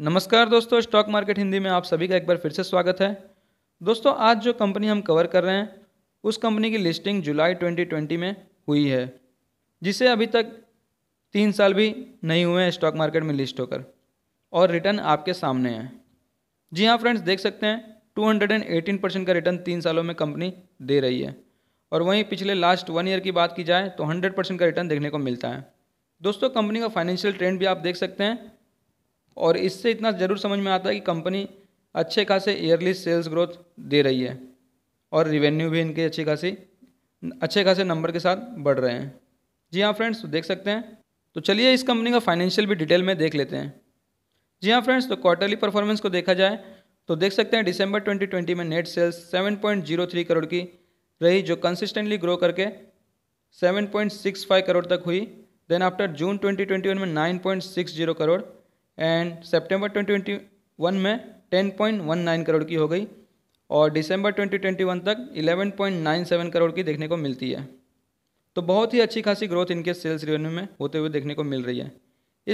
नमस्कार दोस्तों stock market Hindi में आप सभी का एक बार फिर से स्वागत है दोस्तों आज जो कंपनी हम कवर कर रहे हैं उस कंपनी की लिस्टिंग जुलाई 2020 में हुई है जिसे अभी तक तीन साल भी नहीं हुए हैं स्टॉक मार्केट में लिस्ट होकर और रिटर्न आपके सामने है जी हाँ फ्रेंड्स देख सकते हैं टू परसेंट का रिटर्न तीन सालों में कंपनी दे रही है और वहीं पिछले लास्ट वन ईयर की बात की जाए तो हंड्रेड परसेंट का रिटर्न देखने को मिलता है दोस्तों कंपनी का फाइनेंशियल ट्रेंड भी आप देख सकते हैं और इससे इतना ज़रूर समझ में आता है कि कंपनी अच्छे खासे ईयरली सेल्स ग्रोथ दे रही है और रिवेन्यू भी इनके अच्छी खासी अच्छे खासे नंबर के साथ बढ़ रहे हैं जी हाँ फ्रेंड्स तो देख सकते हैं तो चलिए इस कंपनी का फाइनेंशियल भी डिटेल में देख लेते हैं जी हाँ फ्रेंड्स तो क्वार्टरली परफॉर्मेंस को देखा जाए तो देख सकते हैं दिसंबर 2020 में नेट सेल्स 7.03 करोड़ की रही जो कंसिस्टेंटली ग्रो करके 7.65 करोड़ तक हुई देन आफ्टर जून 2021 में 9.60 करोड़ एंड ट्वेंटी ट्वेंटी में 10.19 करोड़ की हो गई और दिसंबर 2021 तक 11.97 करोड़ की देखने को मिलती है तो बहुत ही अच्छी खासी ग्रोथ इनके सेल्स रेवेन्यू में होते हुए देखने को मिल रही है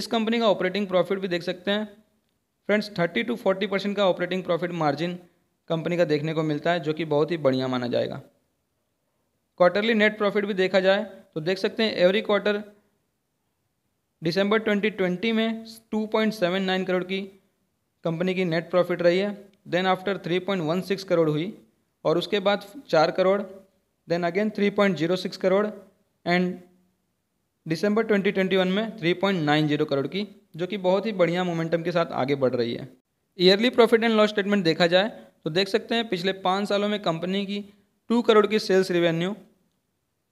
इस कंपनी का ऑपरेटिंग प्रॉफिट भी देख सकते हैं फ्रेंड्स 30 टू 40 परसेंट का ऑपरेटिंग प्रॉफिट मार्जिन कंपनी का देखने को मिलता है जो कि बहुत ही बढ़िया माना जाएगा क्वार्टरली नेट प्रॉफिट भी देखा जाए तो देख सकते हैं एवरी क्वार्टर दिसंबर 2020 में 2.79 करोड़ की कंपनी की नेट प्रॉफिट रही है देन आफ्टर 3.16 करोड़ हुई और उसके बाद चार crore then again 3.06 crore and December 2021 में 3.90 करोड़ की जो कि बहुत ही बढ़िया मोमेंटम के साथ आगे बढ़ रही है yearly profit and loss statement देखा जाए तो देख सकते हैं पिछले पाँच सालों में कंपनी की टू करोड़ की सेल्स रिवेन्यू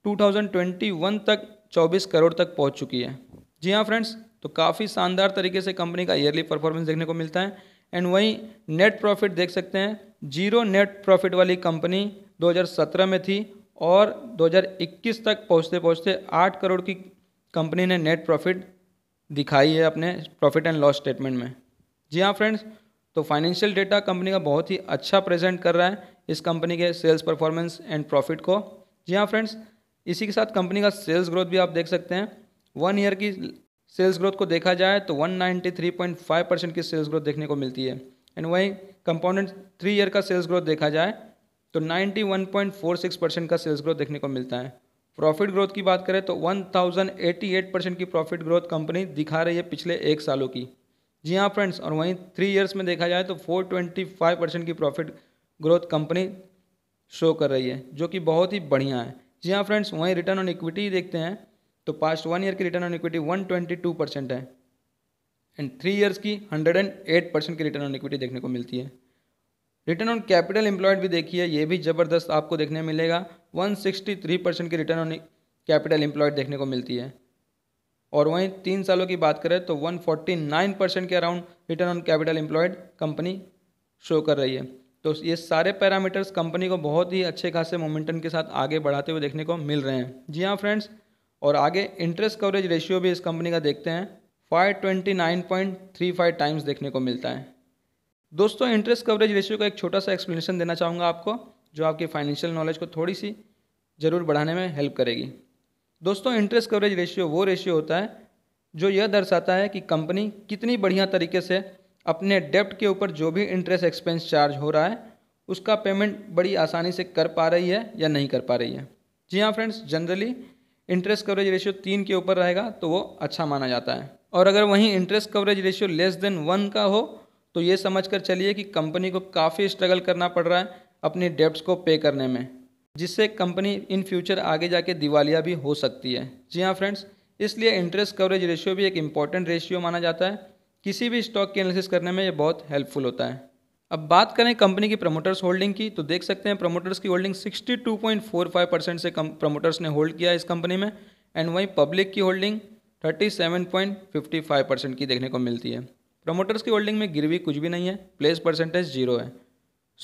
2021 तक 24 करोड़ तक पहुंच चुकी है जी हाँ फ्रेंड्स तो काफ़ी शानदार तरीके से कंपनी का ईयरली परफॉर्मेंस देखने को मिलता है एंड वहीं नेट प्रॉफिट देख सकते हैं जीरो नेट प्रॉफिट वाली कंपनी 2017 में थी और 2021 तक पहुंचते पहुंचते 8 करोड़ की कंपनी ने नेट प्रॉफिट दिखाई है अपने प्रॉफिट एंड लॉस स्टेटमेंट में जी हाँ फ्रेंड्स तो फाइनेंशियल डेटा कंपनी का बहुत ही अच्छा प्रेजेंट कर रहा है इस कंपनी के सेल्स परफॉर्मेंस एंड प्रॉफिट को जी हाँ फ्रेंड्स इसी के साथ कंपनी का सेल्स ग्रोथ भी आप देख सकते हैं वन ईयर की सेल्स ग्रोथ को देखा जाए तो 193.5 परसेंट की सेल्स ग्रोथ देखने को मिलती है एंड वहीं कंपाउंडेड थ्री ईयर का सेल्स ग्रोथ देखा जाए तो 91.46 परसेंट का सेल्स ग्रोथ देखने को मिलता है प्रॉफिट ग्रोथ की बात करें तो 1088 परसेंट की प्रॉफिट ग्रोथ कंपनी दिखा रही है पिछले एक सालों की जी हाँ फ्रेंड्स और वहीं थ्री ईयर्स में देखा जाए तो 425 परसेंट की प्रॉफिट ग्रोथ कंपनी शो कर रही है जो कि बहुत ही बढ़िया है जी हाँ फ्रेंड्स वहीं रिटर्न ऑन इक्विटी देखते हैं तो पास्ट वन ईयर की return on equity one twenty two percent है एंड थ्री ईयर्स की हंड्रेड एंड एट परसेंट की रिटर्न ऑन इक्विटी देखने को मिलती है रिटर्न ऑन कैपिटल एम्प्लॉयड भी देखिए ये भी ज़बरदस्त आपको देखने मिलेगा वन सिक्सटी थ्री परसेंट की रिटर्न ऑन कैपिटल एम्प्लॉयड देखने को मिलती है और वहीं तीन सालों की बात करें तो वन फोर्टी नाइन परसेंट के around return on capital employed company show कर रही है तो ये सारे पैरामीटर्स कंपनी को बहुत ही अच्छे खासे मोमेंटम के साथ आगे बढ़ाते हुए देखने को मिल रहे हैं जी हाँ फ्रेंड्स और आगे इंटरेस्ट कवरेज रेशियो भी इस कंपनी का देखते हैं five twenty nine point three five times देखने को मिलता है दोस्तों इंटरेस्ट कवरेज रेशियो का एक छोटा सा एक्सप्लेनेशन देना चाहूँगा आपको जो आपकी फाइनेंशियल नॉलेज को थोड़ी सी ज़रूर बढ़ाने में हेल्प करेगी दोस्तों इंटरेस्ट कवरेज रेशियो वो रेशियो होता है जो यह दर्शाता है कि कंपनी कितनी बढ़िया तरीके से अपने डेप्ट के ऊपर जो भी इंटरेस्ट एक्सपेंस चार्ज हो रहा है उसका पेमेंट बड़ी आसानी से कर पा रही है या नहीं कर पा रही है जी हाँ friends generally interest coverage ratio तीन के ऊपर रहेगा तो वो अच्छा माना जाता है और अगर वहीं interest coverage ratio less than one का हो तो ये समझ कर चलिए कि कंपनी को काफ़ी स्ट्रगल करना पड़ रहा है अपनी डेब्ट्स को पे करने में जिससे कंपनी इन फ्यूचर आगे जाके दिवालिया भी हो सकती है जी हाँ फ्रेंड्स इसलिए इंटरेस्ट कवरेज रेशियो भी एक इम्पॉर्टेंट रेशियो माना जाता है किसी भी स्टॉक की एनालिसिस करने में ये बहुत हेल्पफुल होता है अब बात करें कंपनी की प्रमोटर्स होल्डिंग की तो देख सकते हैं प्रमोटर्स की होल्डिंग 62.45 परसेंट से कम प्रमोटर्स ने होल्ड किया इस कंपनी में एंड वहीं पब्लिक की होल्डिंग 37.55 परसेंट की देखने को मिलती है प्रमोटर्स की होल्डिंग में गिरवी कुछ भी नहीं है प्लेस परसेंटेज जीरो है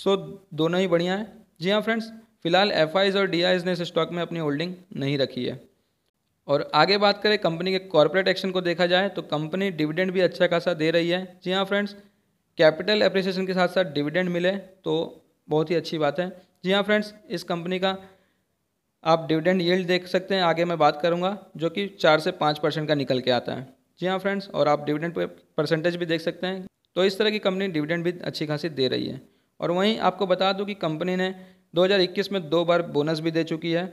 सो so, दोनों ही बढ़िया है जी हाँ फ्रेंड्स फिलहाल एफ और डी ने इस स्टॉक में अपनी होल्डिंग नहीं रखी है और आगे बात करें कंपनी के कॉरपोरेट एक्शन को देखा जाए तो कंपनी डिविडेंड भी अच्छा खासा दे रही है जी हाँ फ्रेंड्स कैपिटल अप्रिसिएशन के साथ साथ डिविडेंड मिले तो बहुत ही अच्छी बात है जी हाँ फ्रेंड्स इस कंपनी का आप डिविडेंड यील्ड देख सकते हैं आगे मैं बात करूँगा जो कि चार से पाँच परसेंट का निकल के आता है जी हाँ फ्रेंड्स और आप डिविडेंड परसेंटेज भी देख सकते हैं तो इस तरह की कंपनी डिविडेंड भी अच्छी खासी दे रही है और वहीं आपको बता दूं कि कंपनी ने 2021 में दो बार बोनस भी दे चुकी है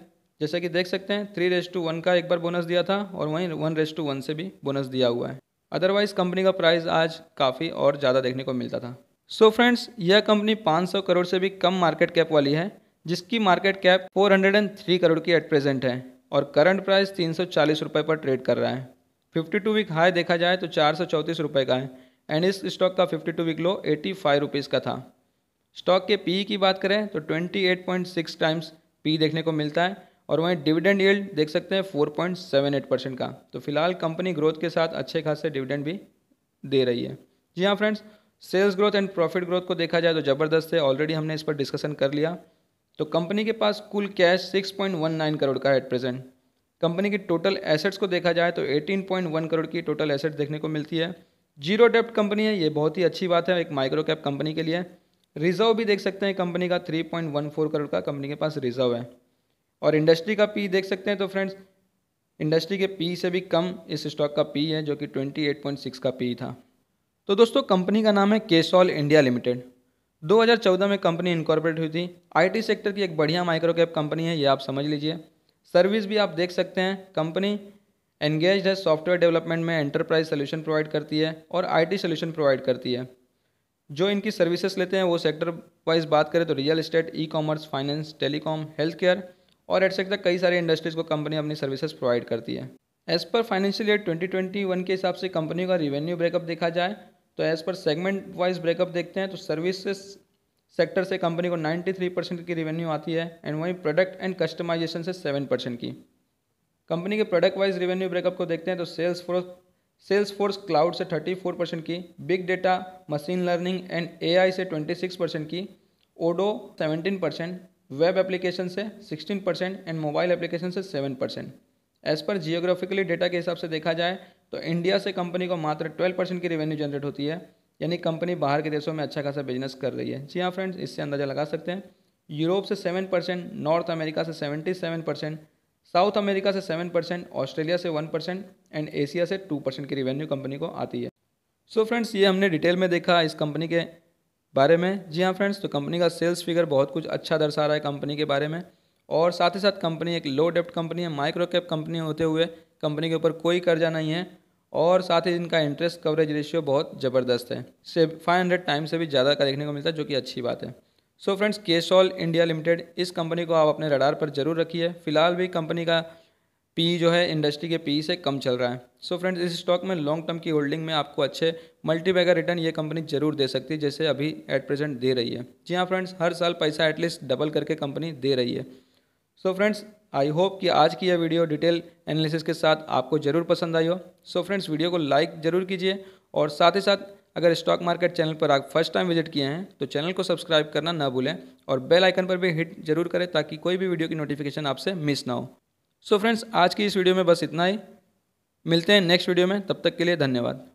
जैसे कि देख सकते हैं थ्री रेस टू वन का एक बार बोनस दिया था और वहीं वन रेस टू वन से भी बोनस दिया हुआ है अदरवाइज़ कंपनी का प्राइस आज काफ़ी और ज़्यादा देखने को मिलता था सो so फ्रेंड्स यह कंपनी 500 करोड़ से भी कम मार्केट कैप वाली है जिसकी मार्केट कैप 403 करोड़ की एट प्रेजेंट है और करंट प्राइस तीन सौ पर ट्रेड कर रहा है 52 वीक हाई देखा जाए तो चार सौ का है एंड इस स्टॉक का 52 वीक लो एटी फाइव का था स्टॉक के पी की बात करें तो 28.6 टाइम्स पी देखने को मिलता है और वहीं डिविडेंड यील्ड देख सकते हैं 4.78 परसेंट का तो फिलहाल कंपनी ग्रोथ के साथ अच्छे खासे डिविडेंड भी दे रही है जी हाँ friends sales growth and profit growth को देखा जाए तो ज़बरदस्त है ऑलरेडी हमने इस पर डिस्कशन कर लिया तो कंपनी के पास कुल कैश 6.19 करोड़ का है एट प्रेजेंट कंपनी की टोटल एसेट्स को देखा जाए तो 18.1 करोड़ की टोटल एसेट्स देखने को मिलती है जीरो डेप्ट कंपनी है ये बहुत ही अच्छी बात है एक माइक्रो कैप कंपनी के लिए रिजर्व भी देख सकते हैं कंपनी का 3.14 करोड़ का कंपनी के पास रिजर्व है और इंडस्ट्री का पी देख सकते हैं तो फ्रेंड्स इंडस्ट्री के पी से भी कम इस स्टॉक का पी है जो कि 28.6 का पी था तो दोस्तों कंपनी का नाम है केसॉल इंडिया लिमिटेड 2014 में कंपनी इनकॉर्पोरेट हुई थी आईटी सेक्टर की एक बढ़िया माइक्रो कैप कंपनी है ये आप समझ लीजिए सर्विस भी आप देख सकते हैं कंपनी एंगेज है सॉफ्टवेयर डेवलपमेंट में एंटरप्राइज सोल्यूशन प्रोवाइड करती है और आई सोल्यूशन प्रोवाइड करती है जो इनकी सर्विसेज लेते हैं वो सेक्टर वाइज बात करें तो real estate e commerce finance telecom health care और एटसेट्रा कई सारे इंडस्ट्रीज़ को कंपनी अपनी सर्विसेज प्रोवाइड करती है एज़ पर फाइनेंशियल ईयर 2021 के हिसाब से कंपनी का रेवेन्यू ब्रेकअप देखा जाए तो as per segment wise breakup देखते हैं तो सर्विसेज सेक्टर से कंपनी को 93 परसेंट की रेवेन्यू आती है एंड वहीं प्रोडक्ट एंड कस्टमाइजेशन से 7 परसेंट की कंपनी के प्रोडक्ट वाइज रेवेन्यू ब्रेकअप को देखते हैं तो sales force sales force cloud से 34 परसेंट की big data machine learning and AI से 26 परसेंट की ओडो 17 परसेंट वेब एप्लीकेशन से 16 परसेंट एंड मोबाइल एप्लीकेशन से 7 percent as per geographically data के हिसाब से देखा जाए तो इंडिया से कंपनी को मात्र 12 परसेंट की रेवेन्यू जनरेट होती है यानी कंपनी बाहर के देशों में अच्छा खासा बिजनेस कर रही है जी हाँ फ्रेंड्स इससे अंदाज़ा लगा सकते हैं यूरोप से सेवन परसेंट नॉर्थ अमेरिका से seventy seven percent South America से सेवन परसेंट ऑस्ट्रेलिया से वन परसेंट एंड एशिया से टू परसेंट की रेवेन्यू कंपनी को आती है सो so फ्रेंड्स ये हमने डिटेल में देखा इस कंपनी के बारे में जी हाँ फ्रेंड्स तो कंपनी का सेल्स फिगर बहुत कुछ अच्छा दर्शा रहा है कंपनी के बारे में और साथ ही साथ कंपनी एक लो डेप्ट कंपनी है माइक्रो कैप कंपनी होते हुए कंपनी के ऊपर कोई कर्जा नहीं है और साथ ही इनका इंटरेस्ट कवरेज रेशियो बहुत ज़बरदस्त है से फाइव हंड्रेड टाइम से भी ज़्यादा का देखने को मिलता है जो कि अच्छी बात है so friends Kesol India limited इस कंपनी को आप अपने रडार पर जरूर रखिए फिलहाल भी कंपनी का पी जो है इंडस्ट्री के पी से कम चल रहा है सो so फ्रेंड्स इस स्टॉक में लॉन्ग टर्म की होल्डिंग में आपको अच्छे मल्टीपैक रिटर्न ये कंपनी जरूर दे सकती है जैसे अभी एट प्रेजेंट दे रही है जी हाँ फ्रेंड्स हर साल पैसा एटलीस्ट डबल करके कंपनी दे रही है सो फ्रेंड्स आई होप कि आज की यह वीडियो डिटेल एनालिसिस के साथ आपको ज़रूर पसंद आई हो सो so फ्रेंड्स वीडियो को लाइक ज़रूर कीजिए और साथ ही साथ अगर स्टॉक मार्केट चैनल पर आप फर्स्ट टाइम विजिट किए हैं तो चैनल को सब्सक्राइब करना ना भूलें और बेल आइकन पर भी हिट जरूर करें ताकि कोई भी वीडियो की नोटिफिकेशन आपसे मिस ना हो सो so फ्रेंड्स आज की इस वीडियो में बस इतना ही मिलते हैं नेक्स्ट वीडियो में तब तक के लिए धन्यवाद